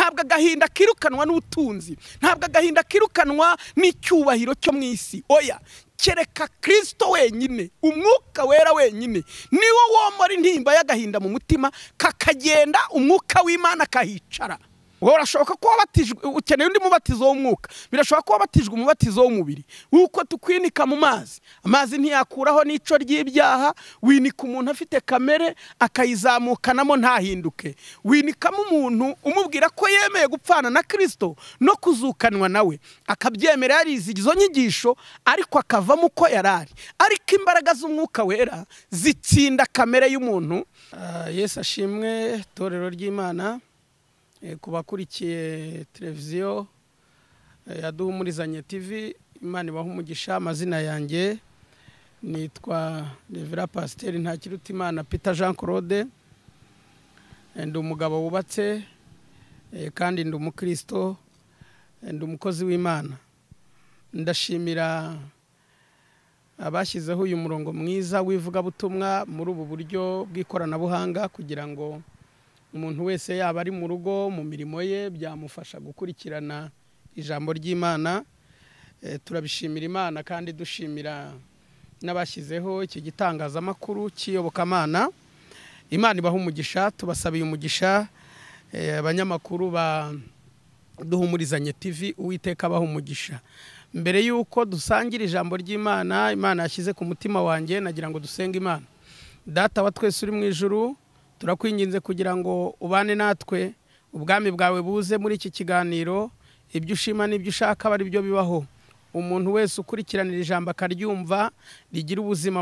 ntabwo agahinda kirukanwa n'ubutunzi ntabwo agahinda kirukanwa n'icyubahiro cyo mu isi oya kereka kirisito wenyine umwuka wera wenyine niwo womora intimba y'agahinda mu mutima kakagenda umwuka w'imana akahicara ngo urashobora kuba batijwe ukeneye undi mubatizo w'umwuka birashobora kuba batijwe umubatizo w'umubiri w'uko tukwinika mu mazi amazi ntiyakuraho n'ico ry'ibyaha winika umuntu afite kamere akayizamukanamo ntahinduke winikamo umuntu umubwira ko yemeye gupfana na kirisito no kuzukanwa nawe akabyemera yarize izo nyigisho ariko akavamo uko yari ari ariko imbaraga z'umwuka wera zitsinda kamere y'umuntu ah, yesu ashimwe itorero ry'imana Eh, ku bakurikiye televiziyo eh, yaduhumurizanye TV imana ibaha umugisha amazina yanjye nitwa revera pasiteri ntakirutimana peter jean claude eh, ndi umugabo wubatse kandi ndi umukristo ndi umukozi w'imana ndashimira abashyizeho uyu murongo mwiza w'ivugabutumwa muri ubu buryo bw'ikoranabuhanga kugira ngo umuntu wese yaba ari mu rugo mu mirimo ye byamufasha gukurikirana ijambo ry'imana eh, turabishimira imana kandi dushimira n'abashyizeho iki gitangazamakuru cy'iyobokamana imana ibaha umugisha tubasabiye umugisha eh, abanyamakuru ba duhumurizanye tv uwiteka abaha umugisha mbere y'uko dusangira ijambo ry'imana imana yashyize ku mutima wanjye nagira ngo dusenge imana data wa twese uri mu ijuru turakwinginze kugira ngo ubane natwe ubwami bwawe buze muri iki kiganiro ibyo ushima n'ibyo ushaka aba ari byo bibaho umuntu wese ukurikiranira ijambo akaryumva rigira ubuzima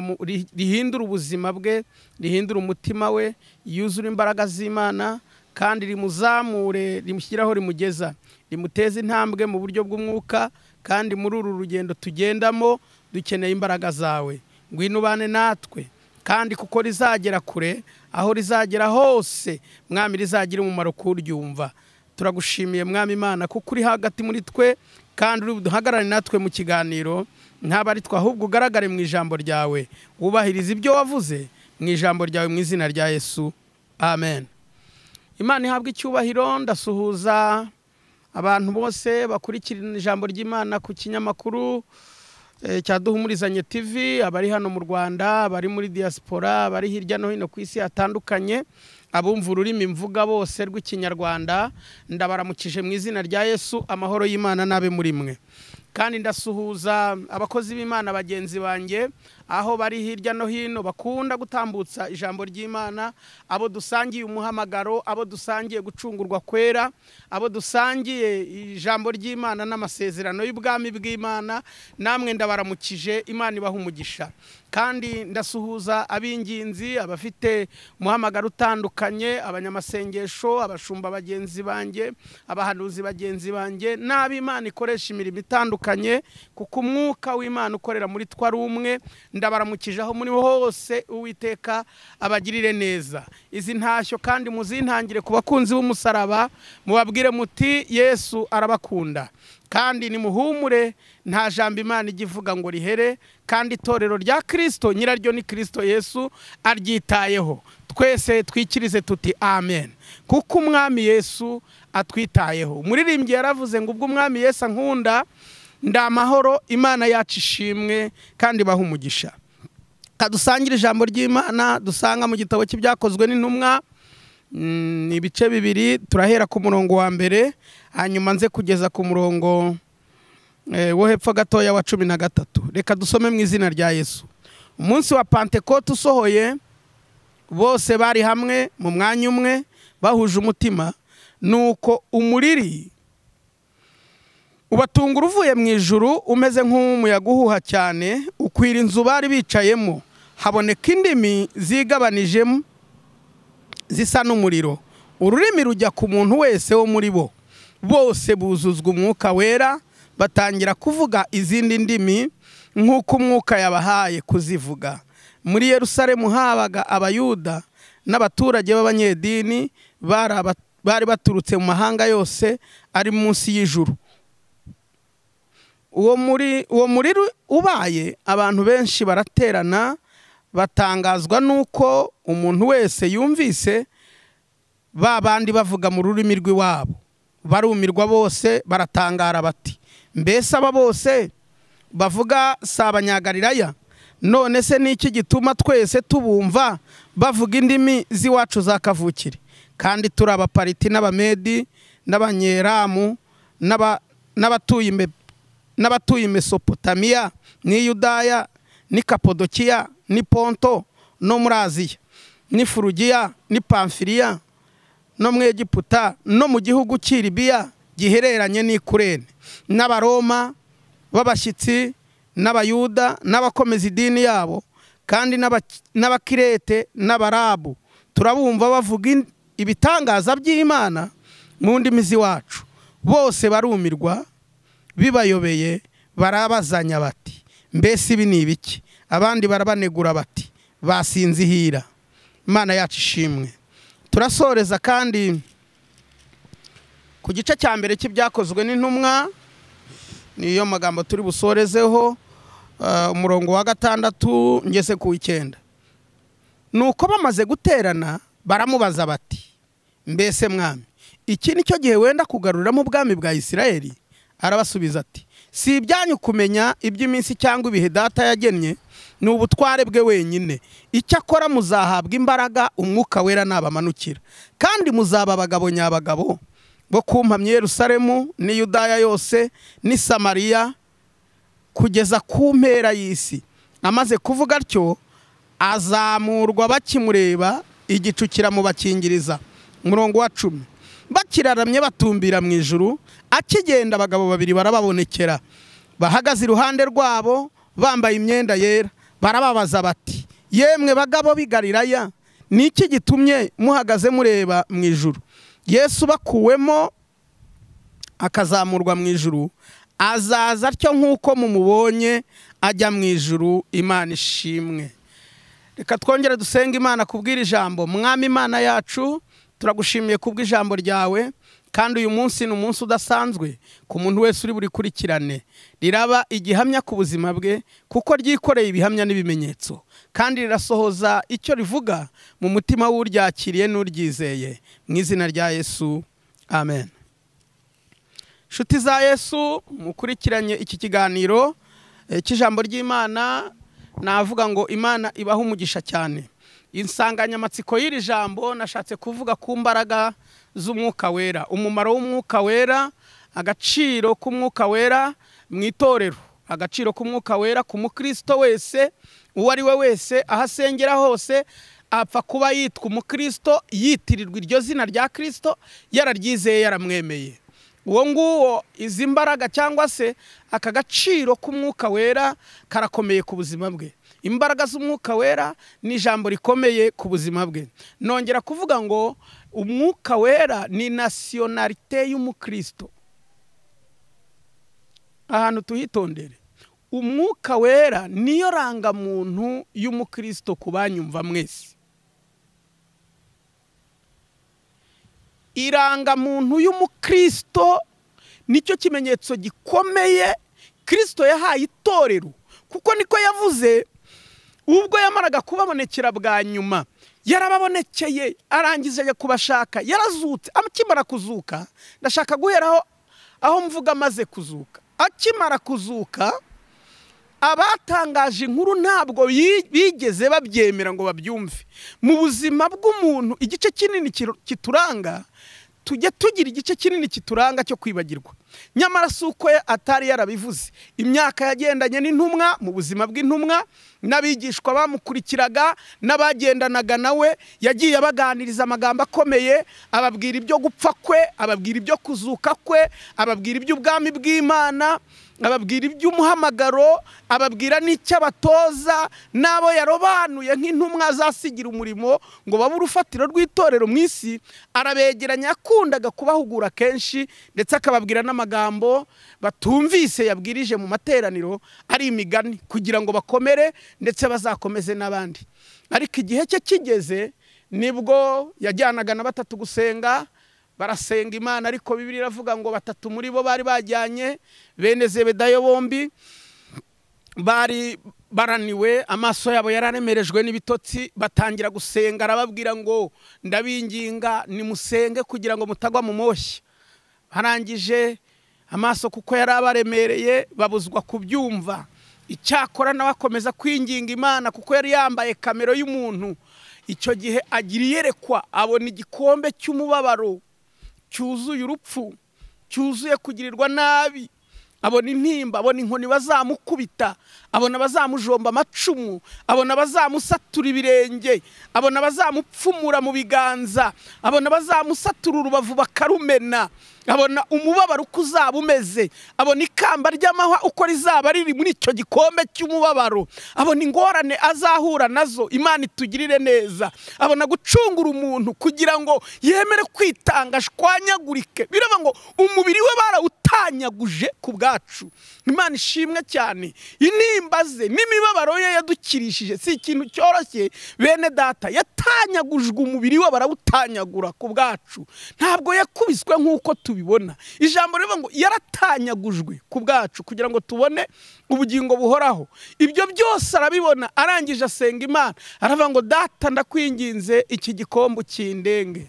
rihindura ubuzima bwe rihindura umutima we yuzura imbaraga z'imana kandi rimuzamure rimushyiraho rimugeza rimuteze intambwe mu buryo bw'umwuka kandi muri uru rugendo tugendamo dukeneye imbaraga zawe ngwino ubane natwe kandi kuko rizagera kure aho rizagera hose mwami rizagira umumaro kuwuryumva turagushimiye mwami imana kuko uri hagati muri twe kandi uri buduhagarare natwe mu kiganiro ntabwo ari twe ahubwo ugaragare mu ijambo ryawe wubahiriza ibyo wavuze mu ijambo ryawe mu izina rya yesu amen imana ihabwa icyubahiro ndasuhuza abantu bose bakurikirana ijambo ry'imana ku kinyamakuru Eh, cyaduhumurizanye tv abari hano mu rwanda abari muri diaspora abari hirya no hino ku isi hatandukanye abumva ururimi mvuga bose rw'ikinyarwanda ndabaramukije mu izina rya yesu amahoro y'imana n'abe muri mwe kandi ndasuhuza abakozi b'imana bagenzi banjye aho bari hirya no hino bakunda gutambutsa ijambo ry'imana abo dusangiye umuhamagaro abo dusangiye gucungurwa kwera abo dusangiye ijambo ry'imana n'amasezerano y'ubwami bw'imana namwe ndabaramukije imana ibaha umugisha kandi ndasuhuza ab'ingenzi abafite umuhamagaro utandukanye abanyamasengesho abashumba bagenzi banjye abahanuzi bagenzi banjye n'ab'imana ikoresha imirimo itandukanye kuko umwuka w'imana ukorera muri twa ari umwe ndabaramukije aho muri hose uwiteka abagirire neza izi ntashyo kandi muzintangire ku bakunzi b'umusaraba mubabwire muti yesu arabakunda kandi nimuhumure nta jambo imana ijya ivuga ngo rihere kandi itorero rya kirisito nyiraryo ni kirisito yesu aryitayeho twese twikirize tuti amen kuko umwami yesu atwitayeho umuririmbyi yaravuze ngo ubwo umwami yesu ankunda nda amahoro imana yacu ishimwe kandi baha umugisha kadusangire ijambo ry'imana dusanga mu gitabo cy'ibyakozwe n'intumwa ni mm, ibice bibiri turahera ku murongo wa mbere hanyuma nze kugeza ku murongo eh, wo hepfo gatoya wa cumi na gatatu reka dusome mu izina rya yesu umunsi wa pantekote usohoye bose bari hamwe mu mwanya umwe bahuje umutima ni uko umuriri ubatunga uruvuye mu ijuru umeze nk'umuyaga uhuha cyane ukwira inzu bari bicayemo haboneka indimi zigabanijemo zisa n'umuriro ururimi rujya ku muntu wese wo muri bo bose buzuzwa umwuka wera batangira kuvuga izindi ndimi nk'uko umwuka yabahaye kuzivuga muri Yerusalemu habaga abayuda n'abaturage b'abanyedini bari baturutse mu mahanga yose ari munsi y'ijuru uwo muri uwo muriro ubaye abantu benshi baraterana batangazwa n'uko umuntu wese yumvise ba bandi bavuga mu rurimi rw'iwabo barumirwa bose baratangara bati mbese aba bose bavuga si abanyagalilaya none se n'iki gituma twese tubumva bavuga indimi z'iwacu za kavukire kandi turi abapariti n'abamedi n'abanyeramu n'abatuye n'abatuye mesopotamiya n'i yudaya n'i kapodokiya n'i ponto no muri aziya n'i furugiya n'i pamfiriya no mu egiputa no mu gihugu cy'iribiya gihereranye n'ikurene n'abaroma b'abashyitsi n'abayuda n'abakomeza idini yabo kandi n'abakirete n'abarabu turabumva bavuga ibitangaza by'imana mu ndimi z'iwacu bose barumirwa bibayobeye barabazanya bati mbese ibi ni ibiki abandi barabanegura bati basinze ihira imana yacu ishimwe turasoreza kandi ku gice cya mbere cy'ibyakozwe n'intumwa niyo magambo turi busorezeho eh, umurongo wa gatandatu ngeze ku icyenda ni uko bamaze guterana baramubaza bati mbese mwami iki ni cyo gihe wenda kugaruramo ubwami bwa isirayeli arabasubiza ati si ibyanyu kumenya iby'iminsi cyangwa ibihe data yagennye ni ubutware bwe wenyine icyakora muzahabwa imbaraga umwuka wera nabamanukira kandi muzaba abagabo nyabagabo bo ku Yerusalemu ni Yudaya yose ni Samariya kugeza ku mpera y'isi amaze kuvuga atyo azamurwa bakimureba igicu kiramubakingiriza umurongo wa cumi bakiraramye batumbira mu ijuru akigenda abagabo babiri barababonekera bahagaze iruhande rwabo bambaye imyenda yera barababaza bati yemwe bagabo bigariraya ni iki gitumye muhagaze mureba mu ijuru yesu bakuwemo akazamurwa mu ijuru azaza atyo nk'uko mumubonye ajya mu ijuru imana ishimwe reka twongere dusenga imana kubwira ijambo mwami imana yacu turagushimiye kubw'ijambo ryawe kandi uyu munsi ni umunsi udasanzwe ku muntu wese uri burikurikirane riraba igihamya ku buzima bwe kuko ryikoreye ibihamya n'ibimenyetso kandi rirasohoza icyo rivuga mu mutima w'uryakiriye n'uryizeye mu izina rya yesu amen inshuti za yesu mukurikiranye iki kiganiro eh, cy'ijambo ry'imana navuga ngo imana ibahe umugisha cyane insanganyamatsiko y'iri jambo nashatse kuvuga ku mbaraga z'umwuka wera umumaro w'umwuka wera agaciro k'umwuka wera mu itorero agaciro k'umwuka wera ku mukristo wese uwo ari we wese aho asengera hose apfa kuba yitwa umukristo yitirirwa iryo zina rya Kristo yararyizeye yaramwemeye uwo nguwo izi mbaraga cyangwa se aka gaciro k'umwuka wera karakomeye ku buzima bwe imbaraga z'umwuka wera ni ijambo rikomeye ku buzima bwe nongera kuvuga ngo umwuka wera ni nasiyonarite y'umukristo ahantu tuhitondere umwuka wera niyo rangamuntu y'umukristo ku banyumva mwese irangamuntu y'umukristo nicyo kimenyetso gikomeye kirisito yahaye itorero kuko niko yavuze ubwo yamaraga kubabonekera bwa nyuma yarababonekeye arangiza ajya kubashaka yarazutse akimara kuzuka ndashaka guheraho aho mvuga amaze kuzuka akimara kuzuka abatangaje inkuru ntabwo bigeze babyemera ngo babyumve mu buzima bw'umuntu igice kinini kituranga tujya tugira igice kinini kituranga cyo kwibagirwa nyamara si uko atari yarabivuze imyaka yagendanye n'intumwa mu buzima bw'intumwa n'abigishwa bamukurikiraga n'abagendanaga nawe yagiye abaganiriza amagambo akomeye ababwira ibyo gupfa kwe ababwira ibyo kuzuka kwe ababwira iby'ubwami bw'imana ababwira iby'umuhamagaro ababwira n'icyo abatoza n'abo yarobanuye nk'intumwa azasigira umurimo ngo babe urufatiro rw'itorero mu isi arabegeranya yakundaga kubahugura kenshi ndetse akababwira n'amagambo batumvise yabwirije mu materaniro ari imigani kugira ngo bakomere ndetse bazakomeze n'abandi ariko igihe cye kigeze nibwo yajyanaga na batatu gusenga barasenga imana ariko bibiri iravuga ngo batatu muri bo bari bajyanye bene zebedayo bombi bari baraniwe amaso yabo yararemerejwe n'ibitotsi batangira gusenga arababwira ngo ndabinginga nimusenge kugira ngo mutagwa mu moshyi barangije amaso kuko yari abaremereye babuzwa kubyumva icyakora nawe akomeza kwinginga imana kuko yari yambaye kamero y'umuntu icyo gihe agira iyerekwa abona igikombe cy'umubabaro cyuzuye urupfu cyuzuye kugirirwa nabi abona intimba abona inkoni bazamukubita abona abazamujomba amacumu abona bazamusatura ibirenge abona abazamupfumura mu biganza abona abazamusatura urubavu bakarumena abona umubabaro uko uzaba umeze abona ikamba ry'amahwa uko rizaba riri muri icyo gikombe cy'umubabaro abona ingorane azahura nazo imana itugirire neza abona gucungura umuntu kugira ngo yemere kwitanga ashwanyagurike biraba ngo umubiri we barawuta yatanyaguje ku bwacu imana ishimwe cyane intimba ze n'imibabaro ye yadukirishije si ikintu cyoroshye bene data yatanyagujwe umubiri we barawutanyagura ku bwacu ntabwo yakubiswe nk'uko tubibona ijambo riba ngo yaratanyagujwe ku bwacu kugira ngo tubone ubugingo buhoraho ibyo byose arabibona arangije asenga imana aravuga ngo data ndakwinginze iki gikombe ukindenge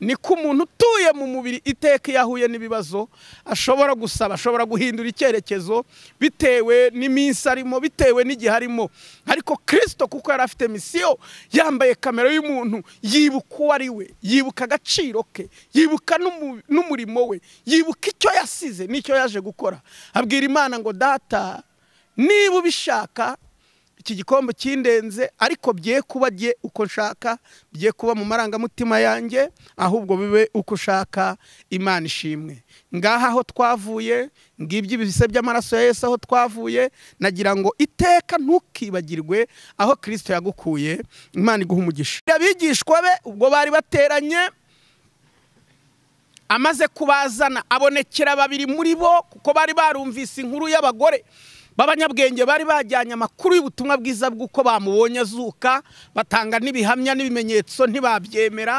Ni ko umuntu utuye mu mubiri iteka iyo ahuye n'ibibazo ashobora gusaba ashobora guhindura icyerekezo bitewe n'iminsi arimo bitewe n'igihe arimo ariko kirisito kuko yari afite misiyo yambaye kamera y'umuntu yibuka uwo ari we yibuka agaciro ke yibuka n'umurimo we yibuka icyo yasize n'icyo yaje gukora abwira imana ngo data niba ubishaka iki gikombe kindenze ariko bye kuba bye uko nshaka bye kuba mu marangamutima yanjye ahubwo bibe uko ushaka imana ishimwe ngaha aho twavuye ngibyo ibise by'amaraso ya Yesu aho twavuye nagira ngo iteka ntukibagirwe aho kirisito yagukuye imana iguha umugisha abigishwa be ubwo bari bateranye amaze kubazana abonekera babiri muri bo kuko bari barumvise inkuru y'abagore b'abanyabwenge bari bajyanye amakuru y'ubutumwa bwiza bw'uko bamubonye azuka batanga n'ibihamya n'ibimenyetso ntibabyemera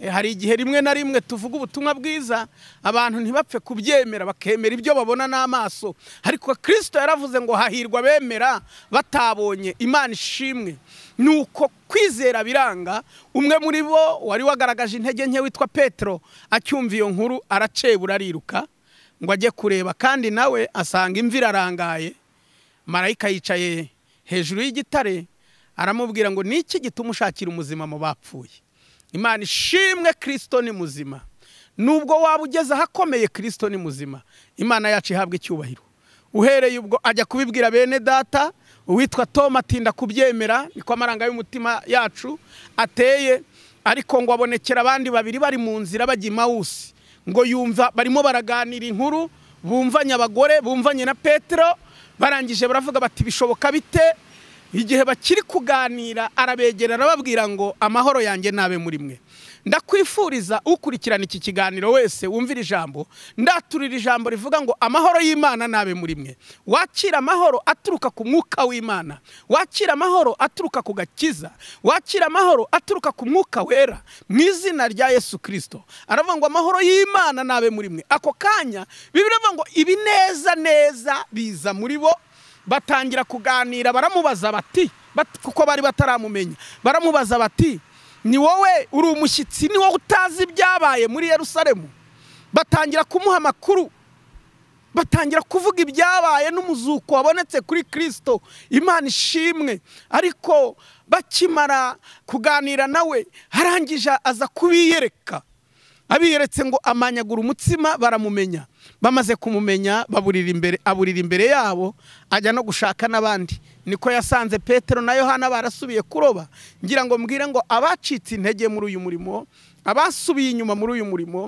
eh, hari igihe rimwe na rimwe tuvuga ubutumwa bwiza abantu ntibapfe kubyemera bakemera ibyo babona n'amaso ariko kirisito yaravuze ngo hahirwa bemera batabonye imana ishimwe ni uko kwizera biranga umwe muri bo wari wagaragaje intege nke witwa petero acyumva iyo nkuru aracebura ariruka ngo ajye kureba kandi nawe asanga imvi irarangaye marayika yicaye hejuru y'igitare aramubwira ngo ni iki gituma ushakira umuzima mu bapfuye imana ishimwe kirisito ni muzima nubwo waba ugeze ahakomeye kirisito ni muzima imana yacu ihabwa icyubahiro uhereye ubwo ajya kubibwira bene data uwitwa tom atinda kubyemera niko amaranga y'umutima yacu ateye ariko ngo abonekera abandi babiri bari mu nzira bajya imawusi ngo yumva barimo baraganira inkuru bumvanye abagore bumvanye na petero barangije baravuga bati bishoboka bite igihe bakiri kuganira arabegera arababwira ngo amahoro yanjye nabe muri mwe ndakwifuriza ukurikirana iki kiganiro wese wumvira ijambo ndaturira ijambo rivuga ngo amahoro y'imana nabe muri mwe wakira amahoro aturuka ku mwuka w'imana wakira amahoro aturuka ku gakiza wakira amahoro aturuka ku mwuka wera mu izina rya yesu kirisito aravuga ngo amahoro y'imana nabe muri mwe ako kanya bibiri ngo ibineza neza biza muri bo batangira kuganira baramubaza bati kuko bari bataramumenya baramubaza bati ni wowe uri umushyitsi ni wowe utazi ibyabaye muri Yerusalemu batangira kumuha amakuru batangira kuvuga ibyabaye n'umuzuko wabonetse kuri kirisito imana ishimwe ariko bakimara kuganira nawe harangije aza kubiyereka abiyeretse ngo amanyagura umutsima baramumenya bamaze kumumenya baburira imbere aburira imbere yabo ajya no gushaka n'abandi niko yasanze petero na yohana barasubiye kuroba ngira ngo mbwire ngo abacitse intege muri uyu murimo abasubiye inyuma muri uyu murimo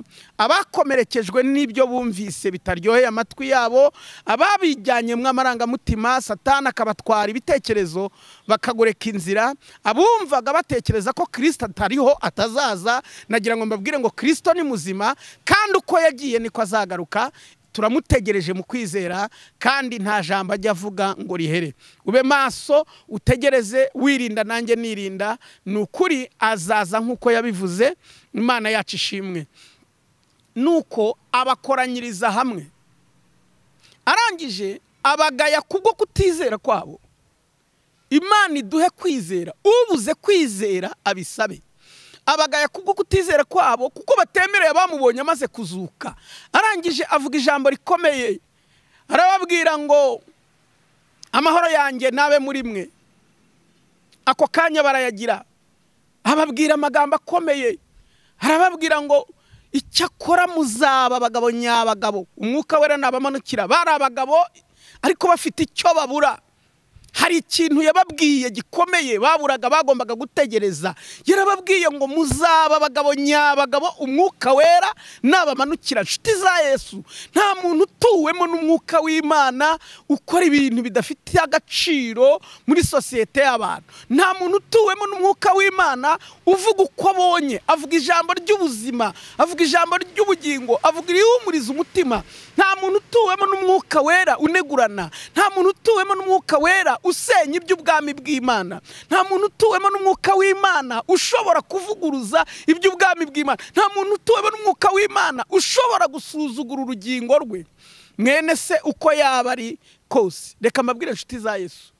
abakomerekejwe n'ibyo bumvise bitaryoheye amatwi yabo ababijyanyemo amarangamutima satana akabatwara ibitekerezo bakagoreka inzira abumvaga batekereza ko kirisita atariho atazaza nagira ngo mbabwire ngo kirisito ni muzima kandi uko yagiye niko azagaruka turamutegereje mu kwizera kandi nta jambo ajya avuga ngo rihere ube maso utegereze wirinda nanjye nirinda ni ukuri azaza nk'uko yabivuze imana yacu ishimwe nuko abakoranyiriza hamwe arangije abagaya kubwo kutizera kwabo imana iduhe kwizera ubuze kwizera abisabe abagaya kubwo kutizera kwabo kuko batemereye bamubonye amaze kuzuka arangije avuga ijambo rikomeye arababwira ngo amahoro yanjye nabe muri mwe ako kanya barayagira ababwira amagambo akomeye arababwira ngo icyakora muzaba abagabo nyabagabo umwuka wera nabamanukira bari abagabo ariko bafite icyo babura hari ikintu yababwiye gikomeye baburaga bagombaga gutegereza yarababwiye ngo muzaba abagabo nyabagabo umwuka wera nabamanukira inshuti za yesu nta muntu utuwemo n'umwuka w'imana ukora ibintu bidafite agaciro muri sosiyete y'abantu nta muntu utuwemo n'umwuka w'imana uvuga uko abonye avuga ijambo ry'ubuzima avuga ijambo ry'ubugingo avuga irihumuriza umutima nta muntu utuwemo n'umwuka wera unegurana nta muntu utuwemo n'umwuka wera usenya iby'ubwami bw'imana nta muntu utuwemo n'umwuka w'imana ushobora kuvuguruza iby'ubwami bw'imana nta muntu utuwemo n'umwuka w'imana ushobora gusuzugura urugingo rwe mwene se uko yaba ari kose reka mbabwire inshuti za yesu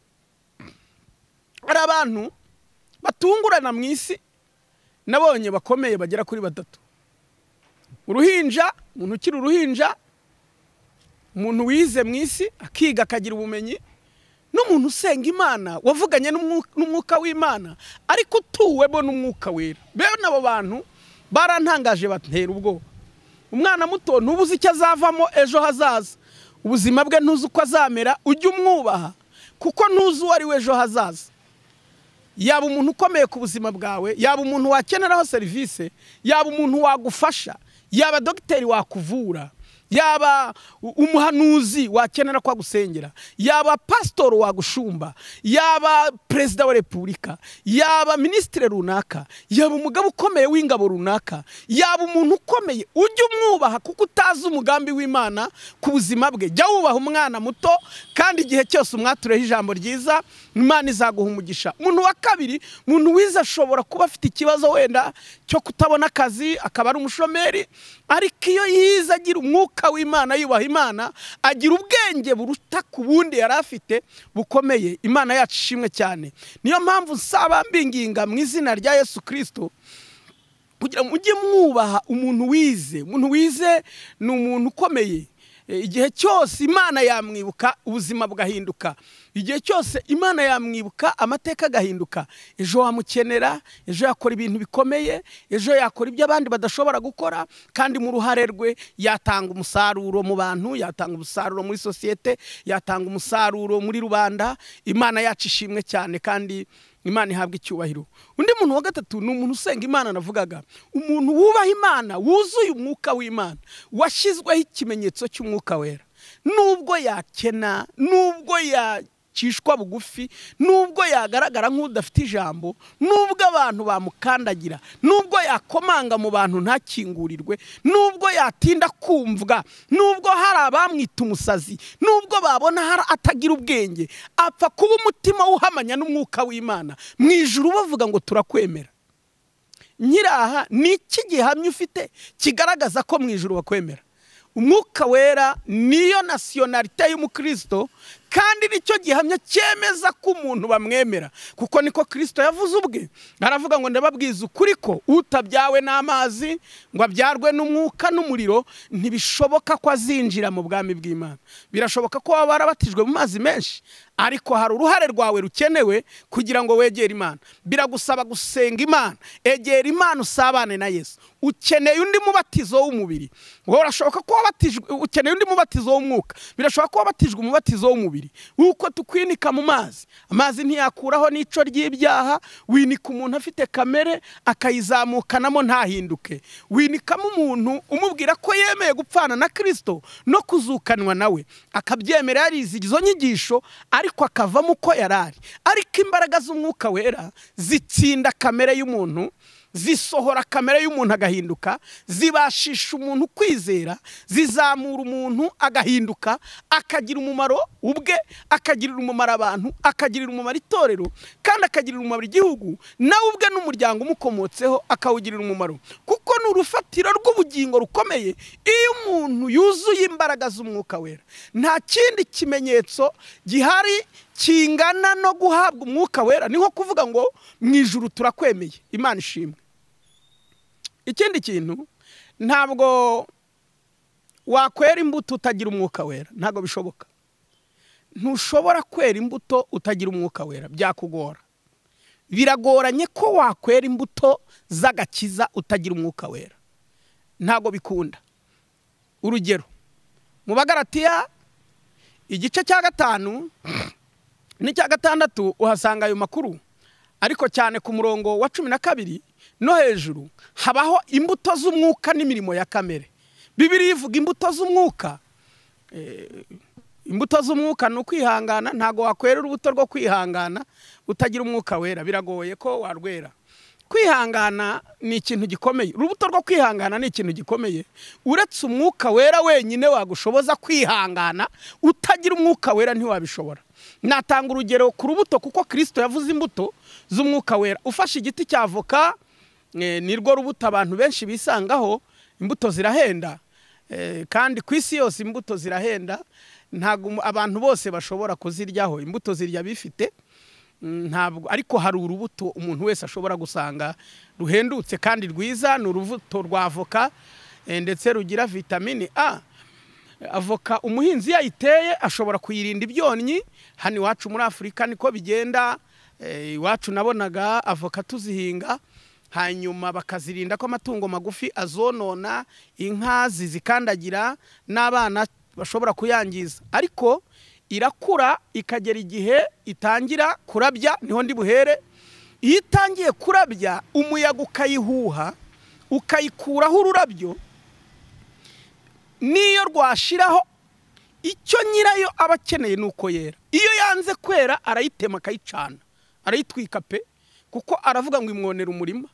hari abantu batungurana mu isi nabonye bakomeye bagera kuri batatu uruhinja umuntu ukiri uruhinja umuntu wize mu isi akiga akagira ubumenyi n'umuntu usenga imana wavuganye n'umwuka w'imana ariko utuwemo n'umwuka wera bene abo bantu barantangaje batera ubwoba umwana muto ntubuze icyo azavamo ejo hazaza ubuzima bwe ntuzi uko azamera ujye umwubaha kuko ntuzi uwo ari we ejo hazaza yaba umuntu ukomeye ku buzima bwawe yaba umuntu wakeneraho serivisi yaba umuntu wagufasha yaba dogiteri wakuvura yaba umuhanuzi wakenera kwa gusengera yaba pasitori wagushumba yaba perezida wa repubulika yaba minisitiri runaka yaba umugabo ukomeye w'ingabo runaka yaba umuntu ukomeye ujye umwubaha kuko utazi umugambi w'imana ku buzima bwe jya wubaha umwana muto kandi igihe cyose umwatureho ijambo ryiza imana izaguha umugisha umuntu wa kabiri umuntu wize ashobora kuba afite ikibazo wenda cyo kutabona akazi akaba ari umushomeri ariko iyo yize agira umwuka umwuka w'imana yubaha imana agira ubwenge buruta ku bundi yari afite bukomeye imana yacu ishimwe cyane niyo mpamvu nsaba mbinginga mu izina rya yesu kirisito kugira ngo mujye mwubaha umuntu wize umuntu wize ni umuntu ukomeye Eh, igihe cyose imana yamwibuka ubuzima bugahinduka igihe cyose imana yamwibuka amateka agahinduka ejo wamukenera ejo yakora ibintu bikomeye ejo yakora ibyo abandi badashobora gukora kandi mu ruhare rwe yatanga umusaruro mu bantu yatanga umusaruro muri sosiyete yatanga umusaruro muri rubanda imana yacu ishimwe cyane kandi imana ihabwa icyubahiro undi muntu wa gatatu ni umuntu usenga imana navugaga umuntu wubaha imana wuzuye umwuka w'imana washyizweho ikimenyetso cy'umwuka wera nubwo yakena nubwo ya acishwa bugufi nubwo yagaragara nk'udafite ijambo nubwo abantu bamukandagira nubwo yakomanga mu bantu ntakingurirwe nubwo yatinda kumvwa nubwo hari abamwita umusazi nubwo babona hari atagira ubwenge apfa kuba umutima uhamanya n'umwuka w'imana mu ijuru bavuga ngo turakwemera nkiraha ni iki gihamya ufite kigaragaza ko mu ijuru bakwemera umwuka wera niyo nasiyonarite y'umukristo kandi nicyo gihamya cyemeza ko umuntu bamwemera kuko niko kirisito yavuze ubwe aravuga ngo ndababwiza ukuri ko utabyawe n'amazi ngo abyarwe n'umwuka n'umuriro ntibishoboka ko azinjira mu bwami bw'imana birashoboka ko waba warabatijwe mu mazi menshi ariko hari uruhare rwawe rukenewe kugira ngo wegere imana biragusaba gusenga imana egera imana usabane na yesu ukeneye undi mubatizo w'umubiri urashoboka ko ukeneye undi mubatizo w'umwuka birashoboka ko wabatijwe umubatizo w'umubiri mubiri w'uko tukwinika mu mazi amazi ntiyakuraho n'ico ry'ibyaha winika umuntu afite kamere akayizamukanamo ntahinduke winikamo umuntu umubwira ko yemeye gupfana na kirisito no kuzukanwa nawe akabyemera yarize izo nyigisho ariko akavamo uko yari ari ariko imbaraga z'umwuka wera zitsinda kamere y'umuntu zisohora kamera y'umuntu agahinduka zibashisha umuntu kwizera zizamura umuntu agahinduka akagira umumaro ubwe akagirira umumaro abantu akagirira umumaro itorero kandi akagirira umumaro igihugu nawe ubwe n'umuryango umukomotseho akawugirira umumaro kuko ni urufatiro rw'ubugingo rukomeye iyo umuntu yuzuye imbaraga z'umwuka wera nta kindi kimenyetso gihari kingana no guhabwa umwuka wera ni nko kuvuga ngo mu ijuru turakwemeye imana ishimwe ikindi kintu ntabwo wakwera imbuto utagira umwuka wera ntabwo bishoboka ntushobora kwera imbuto utagira umwuka wera byakugora biragoranye ko wakwera imbuto z'agakiza utagira umwuka wera ntabwo bikunda urugero mu bagaratiya igice cya gatanu n'icya gatandatu uhasanga ayo makuru ariko cyane ku murongo wa cumi na kabiri no hejuru habaho imbuto z'umwuka n'imirimo ya kamere bibiri ivuga imbuto z'umwuka eh, imbuto z'umwuka ni ukwihangana ntabwo wakwera urubuto rwo kwihangana utagira umwuka wera biragoye ko warwera kwihangana ni ikintu gikomeye urubuto rwo kwihangana ni ikintu gikomeye uretse umwuka wera wenyine wagushoboza kwihangana utagira umwuka wera ntiwabishobora natanga urugero ku rubuto kuko kirisito yavuze imbuto z'umwuka wera ufashe igiti cya avoka eh, nirwo rwo rubuto abantu benshi bisangaho imbuto zirahenda eh, kandi ku isi yose imbuto zirahenda ntabwo abantu bose bashobora kuziryaho imbuto zirya bifite mm, ntabwo ariko hari urubuto umuntu wese ashobora gusanga ruhendutse kandi rwiza ni urubuto rwa avoka eh, ndetse rugira vitamini a avoka umuhinzi yayiteye ashobora kuyirinda ibyonnyi hano iwacu muri afurika niko bigenda eh, iwacu nabonaga avoka tuzihinga hanyuma bakazirinda ko amatungo magufi azonona inka zizikandagira n'abana bashobora kuyangiza ariko irakura ikagera igihe itangira kurabya niho ndi buhere iyo itangiye kurabya umuyaga ukayihuha ukayikuraho ururabyo n'iyo rwashiraho icyo nyirayo aba akeneye ni uko yera iyo yanze kwera arayitema akayicana arayitwika pe kuko aravuga ngo imwonera umurima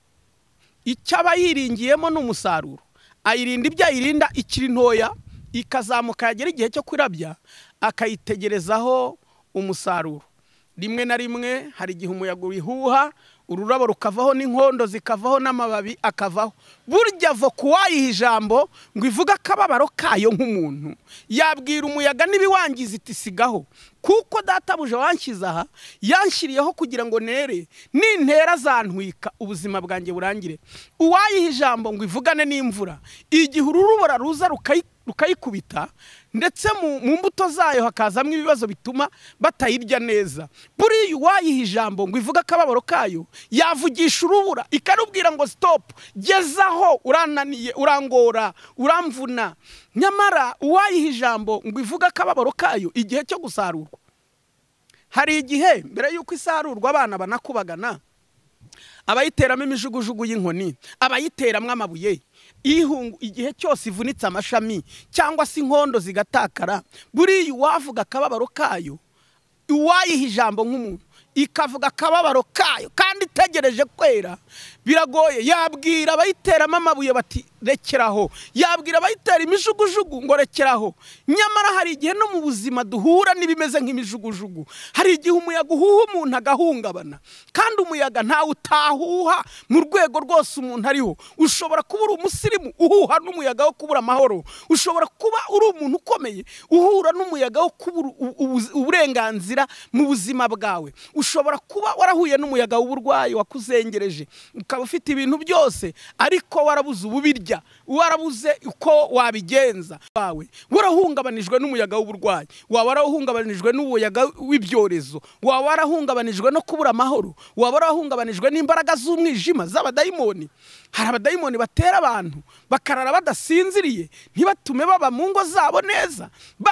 icyo aba yiringiyemo ni umusaruro ayirinda ibyo ayirinda ikiri ntoya ikazamuka yagera igihe cyo kurabya akayitegerezaho umusaruro rimwe na rimwe hari igihe umuyaga wihuha, ururabo rukavaho n'inkondo zikavaho n'amababi akavaho burya vokuwayiha ijambo ngo ivuge akababaro kayo nk'umuntu yabwira umuyaga n'ibiwangiza itisigaho kuko databuja wanshyize aha yanshyiriyeho kugira ngo nere nintera zantwika ubuzima bwanjye burangire uwayiha ijambo ngo ivugane n'imvura igihe ururubora ruza rukayikora rukayikubita ndetse mu mbuto zayo hakazamo ibibazo bituma batayirya neza buriya uwayiha ijambo ngo ivuge akababaro kayo yavugisha urubura ikarubwira ngo sitopu gezaho urananiye urangora uramvuna nyamara uwayiha ijambo ngo ivuge akababaro kayo igihe cyo gusarurwa hari igihe mbere y'uko isarurwa abana banakubagana abayiteramo imijugujugu y'inkoni abayiteramo amabuye igihe cyose ivunitse amashami cyangwa se inkondo zigatakara buriya uwavuga akababaro kayo uwayiha ijambo nk'umuntu ikavuga akababaro kayo kandi itegereje kwera biragoye yabwira abayiteramo amabuye bati rekeraho yabwira abayitera imijugujugu ngo rekeraho nyamara hari igihe no mu buzima duhura n'ibimeze nk'imijugujugu hari igihe umuyaga uhuha umuntu agahungabana kandi umuyaga ntawe utahuha mu rwego rwose umuntu ariho ushobora kuba uri umusirimu uhuha n'umuyaga wo kubura amahoro ushobora kuba uri umuntu ukomeye uhura n'umuyaga wo kubura uburenganzira mu buzima bwawe ushobora kuba warahuye n'umuyaga w'uburwayi wakuzengereje ukaba ufite ibintu byose ariko warabuze ububirya warabuze uko wabigenza bawe warahungabanijwe n'umuyaga w'uburwayi waba warahungabanijwe n'umuyaga w'ibyorezo waba warahungabanijwe no kubura amahoro waba warahungabanijwe n'imbaraga z'umwijima z'abadayimoni hari abadayimoni batera abantu bakarara badasinziriye ntibatume baba mu ngo zabo neza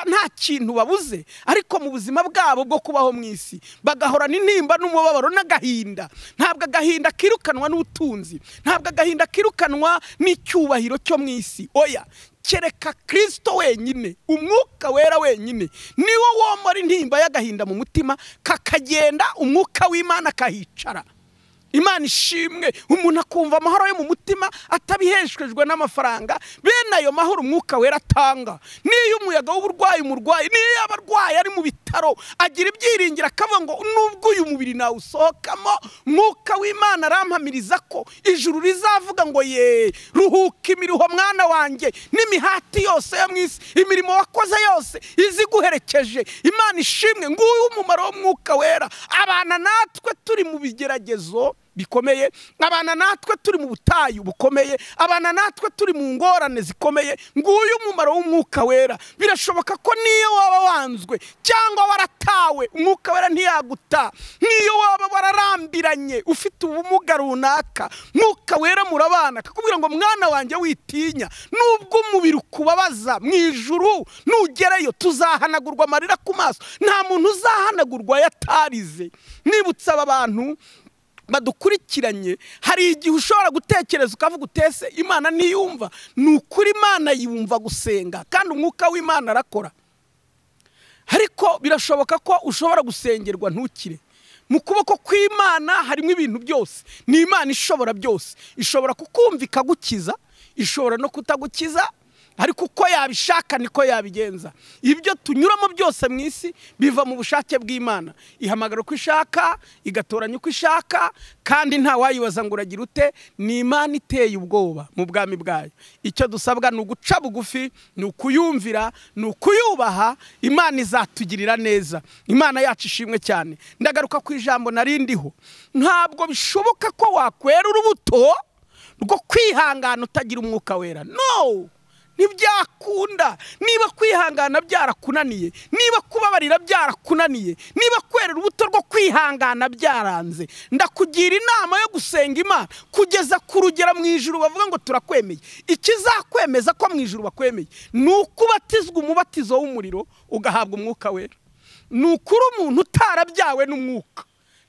nta kintu babuze ariko mu buzima bwabo bwo kubaho mu isi bagahora intimba n'umubabaro n'agahinda ntabwo agahinda kirukanwa n'ubutunzi ntabwo agahinda kirukanwa n'icyubahiro cyo mu isi oya kereka kirisito wenyine umwuka wera wenyine niwo womora intimba y'agahinda mu mutima kakagenda umwuka w'imana akahicara imana ishimwe umuntu akumva amahoro yo mu mutima atabiheshejwe n'amafaranga bene ayo mahoro umwuka wera atanga n'iyo umuyaga w'uburwayi umurwayi n'iyo abarwayi arwaye ari mu bitaro agira ibyiringiro akavuga ngo nubwo uyu mubiri nawusohokamo mwuka w'imana arampamiriza ko ijuru rizavuga ngo ye ruhuka imiruho mwana wanjye n'imihati yose yo mu isi imirimo wakoze yose iziguherekeje imana ishimwe nguyu umumaro w'umwuka wera abana natwe turi mu bigeragezo bikomeye abana natwe turi mu butayu bukomeye abana natwe turi mu ngorane zikomeye nguyu umumaro w'umwuka wera birashoboka ko niyo waba wanzwe cyangwa waratawe umwuka wera ntiyaguta n'iyo waba wararambiranye ufite ubumuga runaka mwuka wera murabana akakubwira ngo mwana wanjye witinya nubwo umubiri ukubabaza mu ijuru nugerayo tuzahanagurwa amarira ku maso nta muntu uzahanagurwa yatarize nibutsa aba bantu badukurikiranye hari igihe ushobora gutekereza ukavuga utese imana ntiyumva ni ukuri imana yumva gusenga kandi umwuka w'imana arakora ariko birashoboka ko ushobora gusengerwa ntukire mu kuboko kw'imana harimo ibintu byose ni imana ishobora byose ishobora kukumva ikagukiza ishobora no kutagukiza ariko uko yabishaka niko yabigenza ibyo tunyuramo byose mu isi biva mu bushake bw'imana ihamagara uko ishaka igatoranya uko ishaka kandi nta wayibaza ngo uragira ute ni imana iteye ubwoba mu bwami bwayo icyo dusabwa ni uguca bugufi ni ukuyumvira ni ukuyubaha imana izatugirira neza imana yacu ishimwe cyane ndagaruka ku ijambo narindiho ntabwo bishoboka ko wakwera urubuto rwo kwihangana utagira umwuka wera no ntibyakunda niba kwihangana byarakunaniye niba kubabarira byarakunaniye niba kwerera ubuto rwo kwihangana byaranze ndakugira inama yo gusenga imana kugeza ku rugero mu ijoro bavuga ngo turakwemeye ikizakwemeza ko mu ijoro bakwemeye ni uko umubatizo w'umuriro ugahabwa umwuka wera ni ukuri umuntu utarabyawe n'umwuka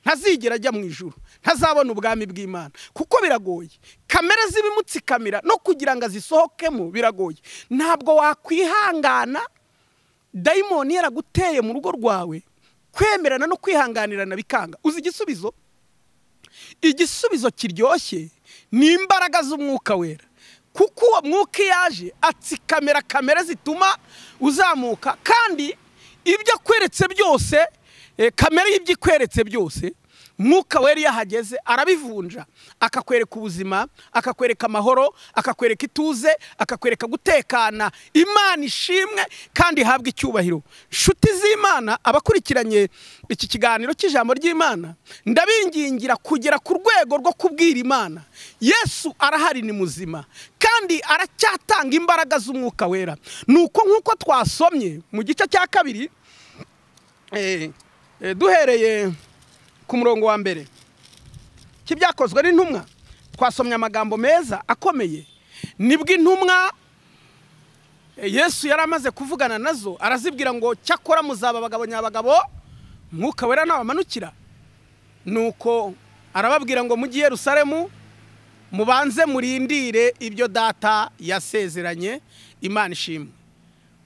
ntazigera ajya mu ijoro ntazabona ubwami bw'imana kuko biragoye kamere z'ibimutsikamira no kugira ngo azisohokemo biragoye ntabwo wakwihangana dayimoni yaraguteye mu rugo rwawe kwemerana no kwihanganirana bikanga uzi igisubizo igisubizo kiryoshye ni imbaraga z'umwuka wera kuko uwo mwuka iyo aje atsikamira kamere zituma uzamuka kandi ibyo akweretse byose eh, kamera y'ibyo ikweretse byose mwuka wera iyo ahageze arabivunja akakwereka ubuzima akakwereka amahoro akakwereka ituze akakwereka gutekana imana ishimwe kandi ihabwa icyubahiro inshuti z'imana abakurikiranye iki kiganiro cy'ijambo ry'imana ndabingingira kugera ku rwego rwo kubwira imana yesu arahari ni muzima kandi aracyatanga imbaraga z'umwuka wera ni uko nk'uko twasomye mu gice cya kabiri eh, eh, duhereye ku murongo wa mbere kibyakozwe n'intumwa twasomye amagambo meza akomeye nibwo intumwa eh, yesu yari amaze kuvugana nazo arazibwira ngo cyakora muzaba abagabo nyabagabo mwuka wera ntawamanukira nuko arababwira ngo mujye Yerusalemu mubanze murindire ibyo data yasezeranye imana ishimwe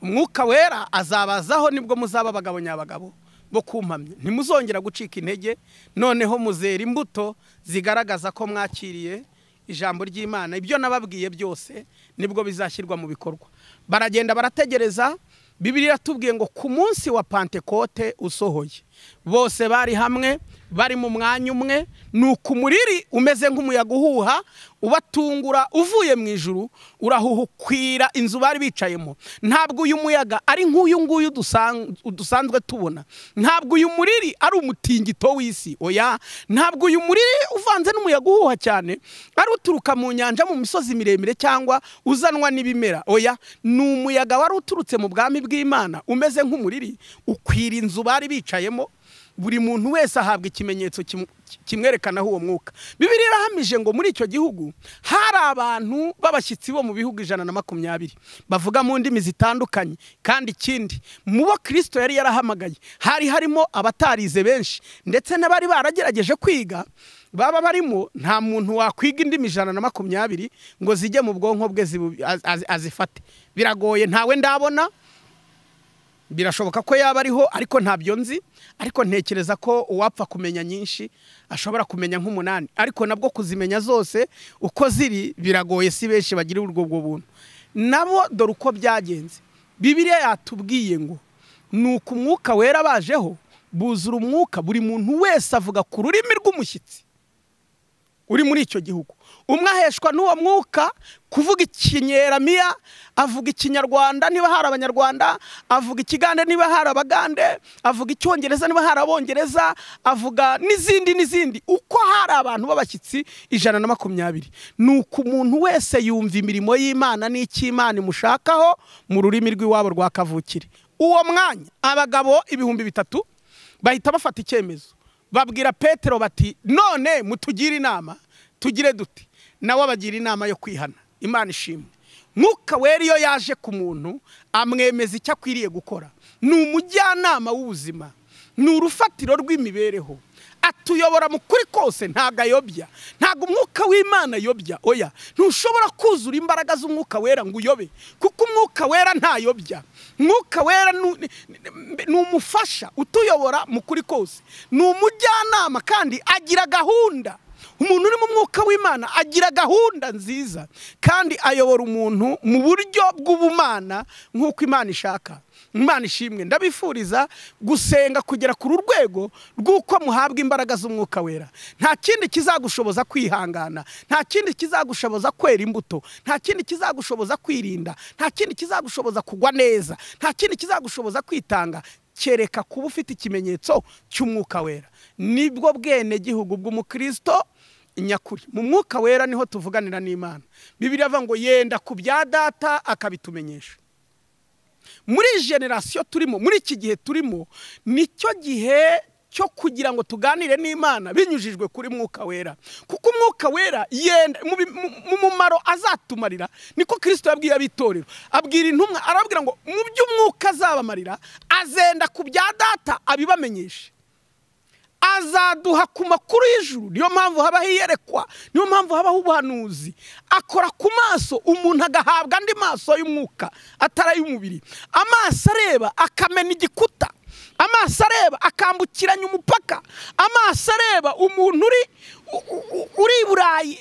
umwuka wera azabazaho nibwo muzaba abagabo nyabagabo bo kumpamya ntimuzongera gucika intege noneho muzera imbuto zigaragaza ko mwakiriye ijambo ry'imana ibyo nababwiye byose nibwo bizashyirwa mu bikorwa baragenda barategereza bibiri yatubwiye ngo ku munsi wa pantekote usohoye bose bari hamwe bari mu mwanya umwe ni uku umuriri umeze nk'umuyaga uhuha ubatungura uvuye mu ijuru urahuhukwira inzu bari bicayemo ntabwo uyu muyaga ari nk'uyu nguyu dusanzwe tubona ntabwo uyu muriri ari umutingito w'isi oya ntabwo uyu muriri uvanze n'umuyaga uhuha cyane ari uturuka mu nyanja mu misozi miremire cyangwa uzanwa n'ibimera oya ni umuyaga wari uturutse mu bwami bw'imana umeze nk'umuriri ukwira inzu bari bicayemo buri muntu wese ahabwa ikimenyetso kimwerekana uwo mwuka bibiri irahamije ngo muri icyo gihugu hari abantu b'abashyitsi bo mu bihugu ijana na makumyabiri bavuga mu ndimi zitandukanye kandi ikindi mu bo kirisito yari yarahamagaye hari harimo abatarize benshi ndetse n'abari baragerageje kwiga baba barimo nta muntu wakwiga indimi ijana na makumyabiri ngo zijye mu bwonko bwe azifate biragoye ntawe ndabona birashoboka ko yaba ariho ariko ntabyo nzi ariko ntekereza ko uwapfa kumenya nyinshi ashobora kumenya nk'umunani ariko nabwo kuzimenya zose uko ziri biragoye si benshi bagira ubwo buntu nabo dore uko byagenze bibiriya yatubwiye ngo ni uko umwuka wera bajeho buzura umwuka buri muntu wese avuga ku rurimi rw'umushyitsi uri muri icyo gihugu umwe aheshwa n'uwo mwuka kuvuga ikinyeramiya avuga ikinyarwanda niba hari abanyarwanda avuga ikigande niba hari abagande avuga icyongereza niba hari abongereza avuga n'izindi n'izindi uko hari abantu b'abashyitsi ijana na makumyabiri ni uko umuntu wese yumva imirimo y'imana n'icy'imana imushakaho mu rurimi rw'iwabo rwa kavukire uwo mwanya abagabo ibihumbi bitatu bahita bafata icyemezo babwira petero bati none mutugire inama tugire duti nawe abagira inama yo kwihana imana ishimwe mwuka wera iyo yaje ku muntu amwemeza icyo akwiriye gukora ni umujyanama w'ubuzima ni urufatiro rw'imibereho atuyobora mu kuri kose ntabwo ayobya ntabwo umwuka w'imana ayobya oya ntushobora kuzura imbaraga z'umwuka wera ngo uyobe kuko umwuka wera ntayobya umwuka wera ni umufasha utuyobora mu kuri kose ni umujyanama kandi agira gahunda umuntu uri mu mwuka w'imana agira gahunda nziza kandi ayobora umuntu mu buryo bw'ubumana nk'uko imana ishaka imana ishimwe ndabifuriza gusenga kugera ku rwego rw'uko muhabwa imbaraga z'umwuka wera nta kindi kizagushoboza kwihangana nta kindi kizagushoboza kwera imbuto nta kindi kizagushoboza kwirinda nta kindi kizagushoboza kugwa neza nta kindi kizagushoboza kwitanga kereka kuba ufite ikimenyetso cy'umwuka wera nibwo bwene gihugu bw'umukirisito nyakuri mu mwuka wera niho tuvuganira n'imana bibiri avuga ngo yenda ku bya data akabitumenyesha muri generasiyo turimo muri iki gihe turimo nicyo gihe cyo kugira ngo tuganire n'imana binyujijwe kuri mwuka wera kuko umwuka wera yenda mu mumaro azatumarira niko kirisito yabwiye abitorero abwira intumwa arababwira ngo mu by'umwuka azabamarira azenda ku bya data abibamenyeshe azaduha ku makuru y'ijuru niyo mpamvu habaho iyerekwa niyo mpamvu habaho ubuhanuzi akora ku maso umuntu agahabwa andi maso y'umwuka atari ay'umubiri amaso areba akamena igikuta amaso areba akambukiranya umupaka amaso areba umuntu uri i burayi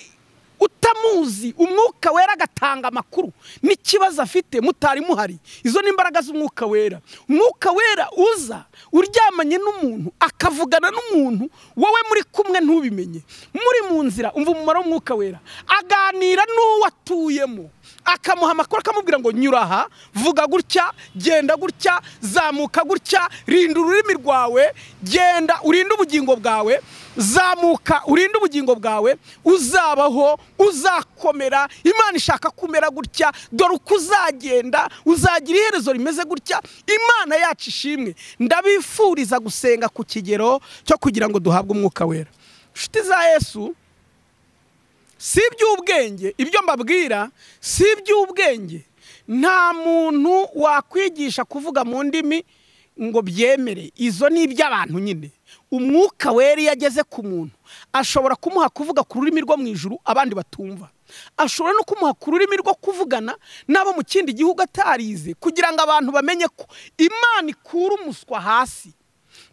utamuzi umwuka wera agatanga amakuru n'ikibazo afite mutari muhari izo ni imbaraga z'umwuka wera umwuka wera uza uryamanye n'umuntu akavugana n'umuntu wowe muri kumwe ntubimenye muri mu nzira umva umumaro w'umwuka wera aganira n'uwo atuyemo akamuha amakuru akamubwira ngo nyura aha vuga gutya genda gutya zamuka gutya rinda ururimi rwawe genda urinde ubugingo bwawe zamuka urinde ubugingo bwawe uzabaho uzakomera imana ishaka kumera gutya dore uko uzagenda uzagira iherezo rimeze gutya imana yacu ishimwe ndabifuriza gusenga ku kigero cyo kugira ngo duhabwe umwuka wera inshuti za yesu si iby'ubwenge ibyo mbabwira si iby'ubwenge nta muntu wakwigisha kuvuga mu ndimi ngo byemere izo ni iby'abantu nyine umwuka wera iyo ageze ku muntu ashobora kumuha kuvuga ku rurimi rwo mu ijuru abandi batumva ashobora no kumuha ku rurimi rwo kuvugana n'abo mu kindi gihugu atarize kugira ngo abantu bamenye ko imana ikura umuswa hasi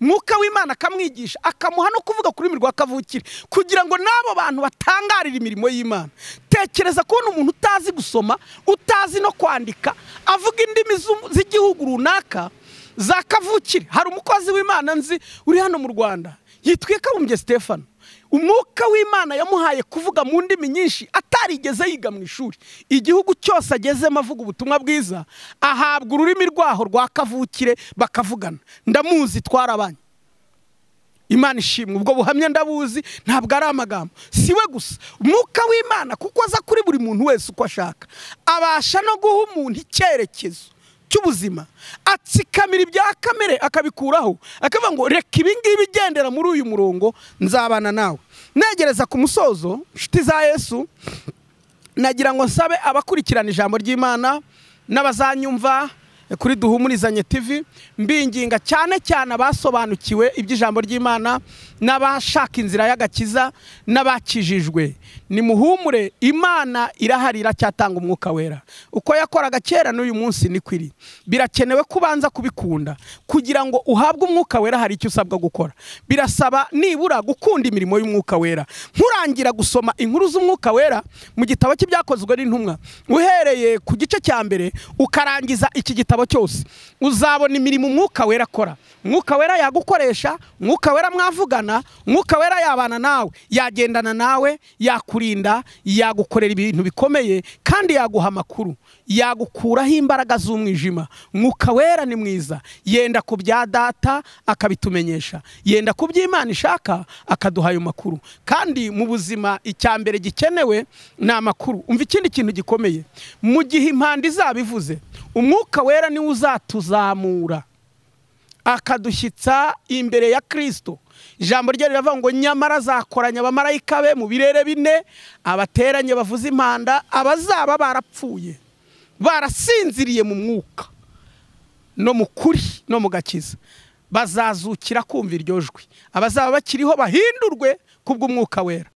mwuka w'imana akamwigisha akamuha no kuvuga ku rurimi rwa kavukire kugira ngo n'abo bantu batangarire imirimo y'imana tekereza kubona umuntu utazi gusoma utazi no kwandika avuga indimi z'igihugu runaka za kavukire hari umukozi w'imana nzi uri hano mu rwanda yitwa kabumbye stefano umwuka w'imana yamuhaye kuvuga mu ndimi nyinshi atarigeze yiga mu ishuri igihugu cyose agezemo avuga ubutumwa bwiza ahabwa ururimi rwaho rwa kavukire bakavugana ndamuzi twarabanye imana ishimwe ubwo buhamya ndabuzi ntabwo ari amagambo si we gusa umwuka w'imana kuko aza kuri buri muntu wese uko ashaka abasha no guha umuntu icyerekezo cy'ubuzima atsikamira ibya kamere akabikuraho akavuga ngo reka ibingibi igendera muri uyu murongo nzabana nawe negereza ku musozo inshuti za yesu nagira ngo nsabe abakurikirana ijambo ry'imana n'abazanyumva kuri duhumurizanye TV mbinginga cyane cyane abasobanukiwe iby'ijambo ry'imana n'abashaka inzira y'agakiza n'abakijijwe ni muhumure imana irahari iracyatanga umwuka wera uko yakoraga kera n'uyu munsi niko iri birakenewe ko ubanza kubikunda kugira ngo uhabwe umwuka wera hari icyo usabwa gukora birasaba nibura gukunda imirimo y'umwuka wera nkurangira gusoma inkuru z'umwuka wera mu gitabo cy'ibyakozwe n'intumwa uhereye ku gice cya mbere ukarangiza iki gitabo igitabo cyose uzabona imirimo umwuka wera akora umwuka wera yagukoresha umwuka wera mwavugana umwuka wera yabana nawe yagendana nawe yakurinda yagukorera ibintu bikomeye kandi yaguha amakuru yagukuraho imbaraga z'umwijima umwuka wera ni mwiza yenda ku bya data akabitumenyesha yenda ku by'imana ishaka akaduha ayo makuru kandi mu buzima icya mbere gikenewe ni amakuru umva ikindi kintu gikomeye mu gihe impande izabivuze umwuka wera niwe uzatuzamura akadushyitsa imbere ya kirisito ijambo rye riravuga ngo nyamara azakoranya abamarayika be mu birere bine abateranye bavuze impanda abazaba barapfuye barasinziriye mu mwuka no mu kuri no mu gakiza bazazukira kumva iryo jwi abazaba bakiriho bahindurwe kubw'umwuka wera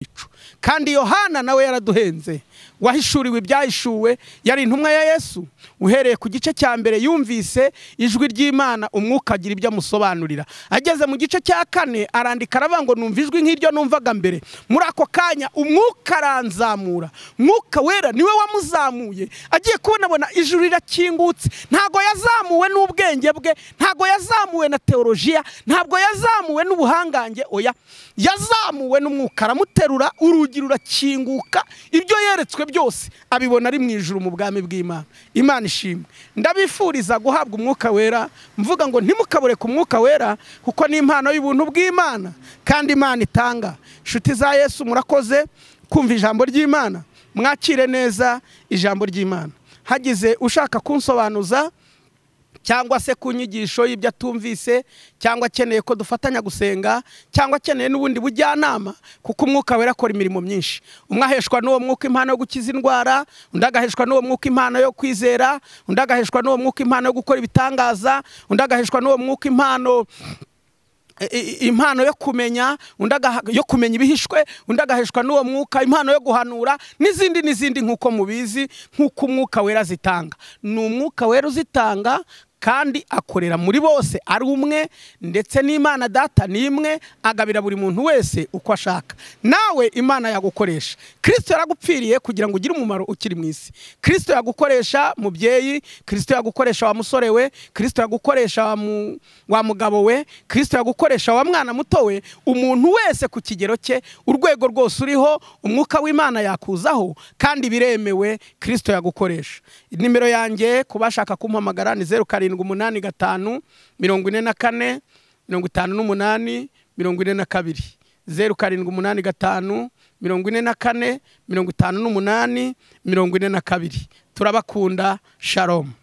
kandi yohana nawe yaraduhenze wahishuriwe ibyahishuwe yari intumwa ya yesu uhereye ku gice cya mbere yumvise ijwi ry'imana umwuka agira ibyo amusobanurira ageze mu gice cya kane arandika aravuga ngo numva ijwi nk'iryo numvaga mbere muri ako kanya umwuka aranzamura mwuka wera niwe wamuzamuye agiye kubonabona ijuru rirakingutse ntabwo yazamuwe n'ubwenge bwe ntabwo yazamuwe na teolojiya ntabwo yazamuwe n'ubuhangange oya yazamuwe n'umwuka aramuterura urugi rurakinguka ibyo yeretse twe byose abibona ari mu ijuru mu bwami bw'imana imana ishimwe ndabifuriza guhabwa umwuka wera mvuga ngo ntimukabure ku mwuka wera kuko ni impano y'ubuntu bw'imana kandi imana itanga inshuti za yesu murakoze kumva ijambo ry'imana mwakire neza ijambo ry'imana hagize ushaka kunsobanuza cyangwa se ku nyigisho y'ibyo atumvise cyangwa akeneye ko dufatanya gusenga cyangwa akeneye n'ubundi bujyanama kuko umwuka wera akora imirimo myinshi umwe aheshwa n'uwo mwuka impano yo gukiza indwara undi agaheshwa n'uwo mwuka impano yo kwizera undi agaheshwa n'uwo mwuka impano yo gukora ibitangaza undi agaheshwa n'uwo mwuka impano impano yo kumenya yo kumenya ibihishwe undi agaheshwa n'uwo mwuka impano yo guhanura n'izindi n'izindi nk'uko mubizi nk'uko umwuka wera zitanga ni umwuka wera uzitanga kandi akorera muri bose ari umwe ndetse n'imana data ni imwe agabira buri muntu wese uko ashaka nawe imana yagukoresha kirisito yaragupfiriye kugira ngo ugire umumaro ukiri mu isi kirisito yagukoresha mubyeyi kirisito yagukoresha wa musore we kirisito yagukoresha wa mugabo we kirisito yagukoresha wa mwana muto we umuntu wese ku kigero cye urwego rwose uriho umwuka w'imana yakuzaho kandi biremewe kirisito yagukoresha nimero yanjye ku bashaka kumpamagara ni zeru karindwi umunani gatanu mirongo ine na kane mirongo itanu n'umunani mirongo ine na kabiri zeru karindwi umunani gatanu mirongo ine na kane mirongo itanu n'umunani mirongo ine na kabiri turabakunda sharomu